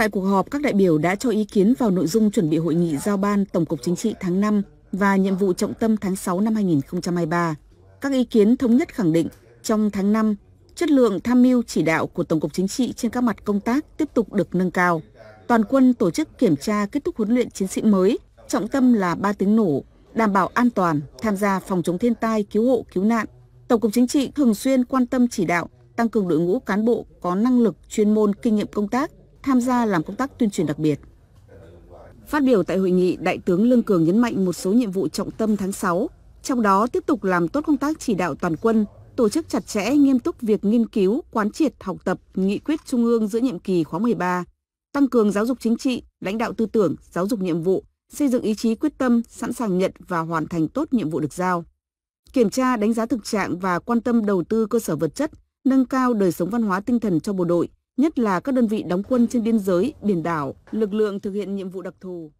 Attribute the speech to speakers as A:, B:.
A: Tại cuộc họp, các đại biểu đã cho ý kiến vào nội dung chuẩn bị hội nghị giao ban Tổng cục Chính trị tháng 5 và nhiệm vụ trọng tâm tháng 6 năm 2023. Các ý kiến thống nhất khẳng định, trong tháng 5, chất lượng tham mưu chỉ đạo của Tổng cục Chính trị trên các mặt công tác tiếp tục được nâng cao. Toàn quân tổ chức kiểm tra kết thúc huấn luyện chiến sĩ mới, trọng tâm là ba tiếng nổ, đảm bảo an toàn, tham gia phòng chống thiên tai, cứu hộ, cứu nạn. Tổng cục Chính trị thường xuyên quan tâm chỉ đạo, tăng cường đội ngũ cán bộ có năng lực, chuyên môn, kinh nghiệm công tác, tham gia làm công tác tuyên truyền đặc biệt. Phát biểu tại hội nghị, Đại tướng Lương Cường nhấn mạnh một số nhiệm vụ trọng tâm tháng 6, trong đó tiếp tục làm tốt công tác chỉ đạo toàn quân, tổ chức chặt chẽ nghiêm túc việc nghiên cứu, quán triệt, học tập nghị quyết trung ương giữa nhiệm kỳ khóa 13, tăng cường giáo dục chính trị, lãnh đạo tư tưởng, giáo dục nhiệm vụ, xây dựng ý chí quyết tâm, sẵn sàng nhận và hoàn thành tốt nhiệm vụ được giao. Kiểm tra đánh giá thực trạng và quan tâm đầu tư cơ sở vật chất, nâng cao đời sống văn hóa tinh thần cho bộ đội, nhất là các đơn vị đóng quân trên biên giới, biển đảo,
B: lực lượng thực hiện nhiệm vụ đặc thù.